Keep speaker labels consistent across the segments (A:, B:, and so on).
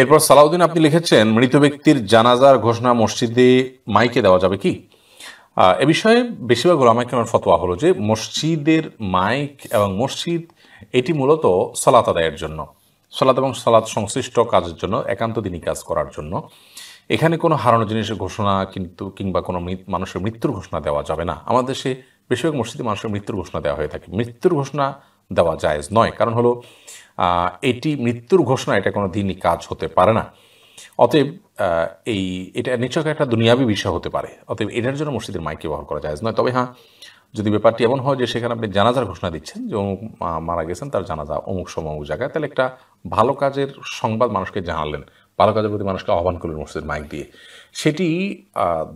A: এরপর সালাউদ্দিন আপনি লিখেছেন মৃত ব্যক্তির জানাজার ঘোষণা মসজিদে মাইকে দেওয়া যাবে কি এ বিষয়ে বেশিরভাগ গোলামাইকে আমার ফতোয়া হলো যে মসজিদের মাইক এবং মসজিদ এটি মূলত সলাত আদায়ের জন্য সলাত এবং সলাত সংশ্লিষ্ট কাজের জন্য একান্ত দিনই কাজ করার জন্য এখানে কোনো হারানো জিনিসের ঘোষণা কিন্তু কিংবা কোনো মানুষের মৃত্যুর ঘোষণা দেওয়া যাবে না আমাদের দেশে বেশিরভাগ মসজিদে মানুষের মৃত্যুর ঘোষণা দেওয়া হয়ে থাকে মৃত্যুর ঘোষণা দেওয়া যায় নয় কারণ হলো এটি মৃত্যুর ঘোষণা এটা কোনো দিনই কাজ হতে পারে না অতএব এই এটা নিশ্চয় একটা দুনিয়াবী বিষয় হতে পারে অতএব এটার জন্য মসজিদের মাইকে ব্যবহার করা যায় নয় তবে হ্যাঁ যদি ব্যাপারটি এমন হয় যে সেখানে আপনি জানাজার ঘোষণা দিচ্ছেন যে অমুক মারা গেছেন তার জানাজা অমুক সময় অমুক জায়গায় তাহলে একটা ভালো কাজের সংবাদ মানুষকে জানালেন ভালো কাজের প্রতি মানুষকে আহ্বান করলেন মসজিদের মাইক দিয়ে সেটি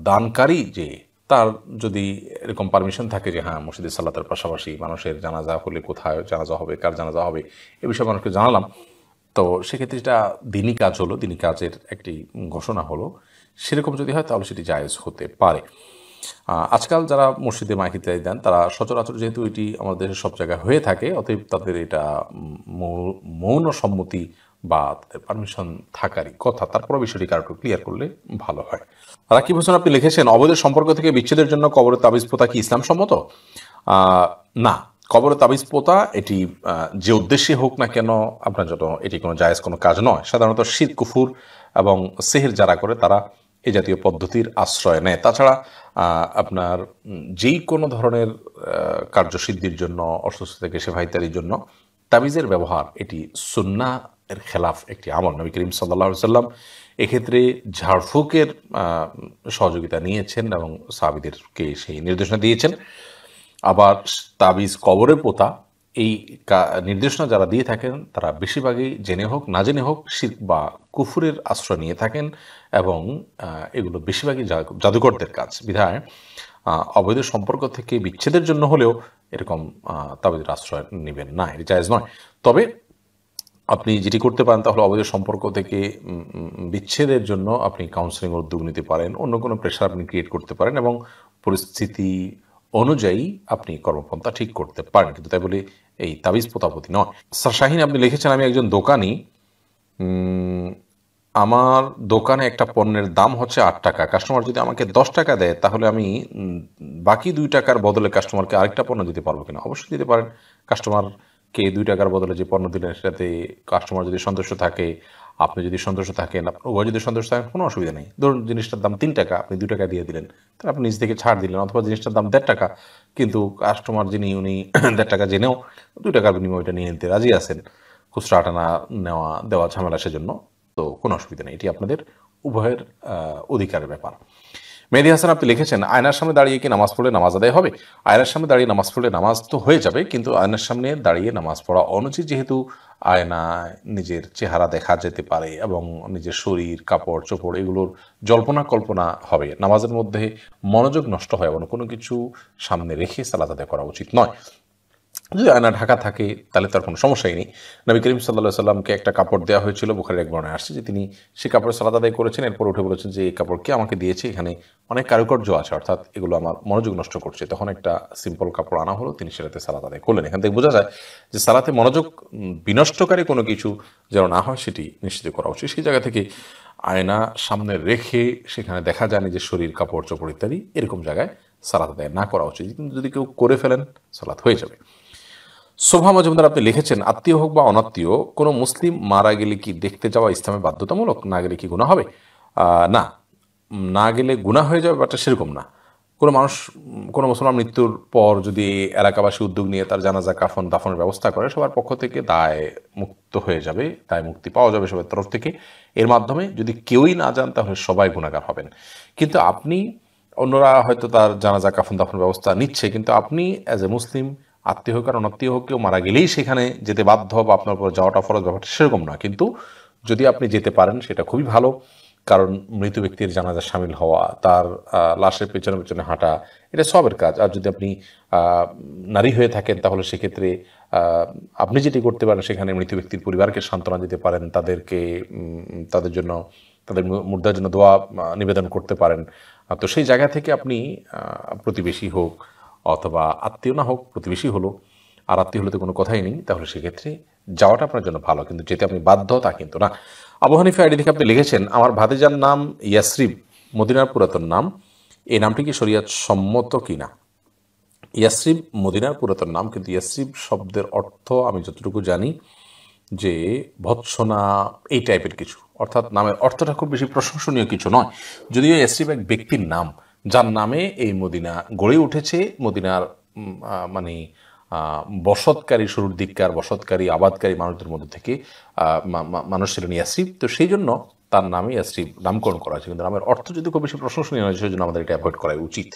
A: দানকারী যে তার যদি এরকম পারমিশন থাকে যে হ্যাঁ মসজিদে সাল্লাতের পাশাপাশি মানুষের জানাজা হলে কোথায় জানাজা হবে কার জানাজা হবে এ বিষয়ে মানুষকে জানালাম তো সেক্ষেত্রে যেটা দিনই কাজ হলো দিনই কাজের একটি ঘোষণা হলো সেরকম যদি হয় তাহলে সেটি জায়েজ হতে পারে আজকাল যারা মসজিদে মাইক দেন তারা সচরাচর যেহেতু এটি আমাদের দেশের সব জায়গায় হয়ে থাকে অতএব তাদের এটা মৌন সম্মতি বা পারমিশন থাকারই কথা তারপরে বিষয়টি কারো ক্লিয়ার করলে ভালো হয় রাকিব হোসেন আপনি লিখেছেন অবৈধ সম্পর্ক থেকে বিচ্ছেদের জন্য কবরের তাবিজ পোতা কি ইসলাম সম্মত না কবরের তাবিজ পোতা এটি যে উদ্দেশ্যে হোক না কেন আপনার জন্য এটি কোনো জায়েজ কোনো কাজ নয় সাধারণত শীত কুফুর এবং সেহের যারা করে তারা এ জাতীয় পদ্ধতির আশ্রয় নেয় তাছাড়া আপনার যেই কোনো ধরনের কার্যসিদ্ধির জন্য অসুস্থ থেকে সেবা ইত্যাদির জন্য তাবিজের ব্যবহার এটি সুন্না এর খেলাফ একটি আমল নবী করিম সাল্লা সাল্লাম এক্ষেত্রে ঝাড়ফুকের সহযোগিতা নিয়েছেন এবং সাবিদেরকে সেই নির্দেশনা দিয়েছেন আবার তাবিজ কবরে পোতা এই নির্দেশনা যারা দিয়ে থাকেন তারা বেশিরভাগই জেনে হোক না জেনে হোক শিখ বা কুফুরের আশ্রয় নিয়ে থাকেন এবং এগুলো বেশিরভাগই জাদুকরদের কাজ বিধায় অবৈধ সম্পর্ক থেকে বিচ্ছেদের জন্য হলেও এরকম তাবিজের আশ্রয় নেবেন না এটি জায়জ নয় তবে আপনি যেটি করতে পারেন তাহলে অবৈধ সম্পর্ক থেকে বিচ্ছেদের জন্য আপনি কাউন্সেলিং উদ্যোগ নিতে পারেন অন্য কোনো প্রেশার আপনি ক্রিয়েট করতে পারেন এবং পরিস্থিতি অনুযায়ী আপনি কর্মপন্থা ঠিক করতে পারেন কিন্তু তাই বলে এই তাবিজ পোতাপতি নয় শাহিন আপনি লিখেছেন আমি একজন দোকানি আমার দোকানে একটা পণ্যের দাম হচ্ছে আট টাকা কাস্টমার যদি আমাকে দশ টাকা দেয় তাহলে আমি বাকি দুই টাকার বদলে কাস্টমারকে আরেকটা পণ্য দিতে পারবো কিনা অবশ্যই দিতে পারেন কাস্টমার কে দুই টাকার বদলে যে পণ্য দিলেন সেটাতে কাস্টমার যদি সন্তুষ্ট থাকে আপনি যদি সন্তুষ্ট থাকেন আপনার উভয় যদি সন্তুষ্ট থাকেন কোনো অসুবিধা নেই ধরুন জিনিসটার দাম তিন টাকা আপনি দুই টাকা দিয়ে দিলেন তাহলে আপনি নিজ থেকে ছাড় দিলেন অথবা জিনিসটার দাম দেড় টাকা কিন্তু কাস্টমার যিনি উনি দেড় টাকা জেনেও দুই টাকার বিনিময় ওইটা নিয়ে নিতে রাজি আছেন খুচরা আটানা নেওয়া দেওয়া ঝামেলা সেজন্য তো কোনো অসুবিধা নেই এটি আপনাদের উভয়ের অধিকারের ব্যাপার মেহেদি হাসান আপনি লিখেছেন আয়নার সামনে দাঁড়িয়ে কি নামাজ পড়লে নামাজ আদায় হবে আয়নার সামনে দাঁড়িয়ে নামাজ পড়লে নামাজ তো হয়ে যাবে কিন্তু আয়নার সামনে দাঁড়িয়ে নামাজ পড়া অনুচিত যেহেতু আয়নায় নিজের চেহারা দেখা যেতে পারে এবং নিজের শরীর কাপড় চোপড় এগুলোর জল্পনা কল্পনা হবে নামাজের মধ্যে মনোযোগ নষ্ট হয় এবং কোনো কিছু সামনে রেখে সালাদ আদায় করা উচিত নয় যদি আয়না ঢাকা থাকে তাহলে তার কোনো সমস্যাই নেই নবী করিম সাল্লাহ সাল্লামকে একটা কাপড় দেওয়া হয়েছিল বুখারের এক বর্ণায় আসছে যে তিনি সে কাপড় সালাদ আদায় করেছেন এরপর উঠে বলেছেন যে এই কাপড় কে আমাকে দিয়েছে এখানে অনেক কারুকার্য আছে অর্থাৎ এগুলো আমার মনোযোগ নষ্ট করছে তখন একটা সিম্পল কাপড় আনা হলো তিনি সেটাতে সালাদ আদায় করলেন এখান থেকে বোঝা যায় যে সালাতে মনোযোগ বিনষ্টকারী কোনো কিছু যেন না হয় সেটি নিশ্চিত করা উচিত সেই জায়গা থেকে আয়না সামনে রেখে সেখানে দেখা যায় যে শরীর কাপড় চোপড় ইত্যাদি এরকম জায়গায় সালাদ আদায় না করা উচিত কিন্তু যদি কেউ করে ফেলেন সালাদ হয়ে যাবে শোভা মজুমদার আপনি লিখেছেন আত্মীয় হোক বা অনাত্মীয় কোনো মুসলিম মারা গেলে কি দেখতে যাওয়া ইসলামে বাধ্যতামূলক না গেলে কি গুণা হবে না না গেলে গুণা হয়ে যাবে ব্যাপারটা সেরকম না কোনো মানুষ কোনো মুসলমান মৃত্যুর পর যদি এলাকাবাসী উদ্যোগ নিয়ে তার জানাজা কাফন দাফনের ব্যবস্থা করে সবার পক্ষ থেকে দায় মুক্ত হয়ে যাবে দায় মুক্তি পাওয়া যাবে সবার তরফ থেকে এর মাধ্যমে যদি কেউই না যান তাহলে সবাই গুণাগার হবেন কিন্তু আপনি অন্যরা হয়তো তার জানাজা কাফন দাফন ব্যবস্থা নিচ্ছে কিন্তু আপনি অ্যাজ এ মুসলিম আত্মীয় হোক আর অনাত্মীয় হোক কেউ মারা গেলেই সেখানে যেতে বাধ্য বা আপনার উপর যাওয়াটা ফরজ ব্যাপারটা সেরকম না কিন্তু যদি আপনি যেতে পারেন সেটা খুবই ভালো কারণ মৃত ব্যক্তির জানাজা সামিল হওয়া তার লাশের পেছনে পেছনে হাঁটা এটা সবের কাজ আর যদি আপনি নারী হয়ে থাকেন তাহলে সেক্ষেত্রে আপনি যেটি করতে পারেন সেখানে মৃত ব্যক্তির পরিবারকে সান্ত্বনা দিতে পারেন তাদেরকে তাদের জন্য তাদের মুদ্রার জন্য দোয়া নিবেদন করতে পারেন তো সেই জায়গা থেকে আপনি প্রতিবেশী হোক অথবা আত্মীয় না হোক প্রতিবেশী হলো আর আত্মীয় হলে তো কোনো কথাই নেই তাহলে সেক্ষেত্রে যাওয়াটা আপনার জন্য ভালো কিন্তু যেতে আপনি বাধ্য তা কিন্তু না আবু হানিফা আইডি থেকে আপনি লিখেছেন আমার ভাতিজার নাম ইয়াসরিব মদিনার পুরাতন নাম এই নামটি কি শরিয়াত সম্মত কি না ইয়াসরিব মদিনার পুরাতন নাম কিন্তু ইয়াসরিব শব্দের অর্থ আমি যতটুকু জানি যে ভৎসনা এই টাইপের কিছু অর্থাৎ নামের অর্থটা খুব বেশি প্রশংসনীয় কিছু নয় যদিও ইয়াসরিব এক ব্যক্তির নাম যার নামে এই মদিনা গড়ে উঠেছে মদিনার মানে বসতকারী শুরুর দিককার বসতকারী আবাদকারী মানুষদের মধ্যে থেকে মানুষ ছিলেন ইয়াসিফ তো সেই জন্য তার নামে ইয়াসিফ নামকরণ করা হয়েছে কিন্তু নামের অর্থ যদি খুব বেশি প্রশংসনীয় হয় সেই জন্য আমাদের এটা অ্যাভয়েড করা উচিত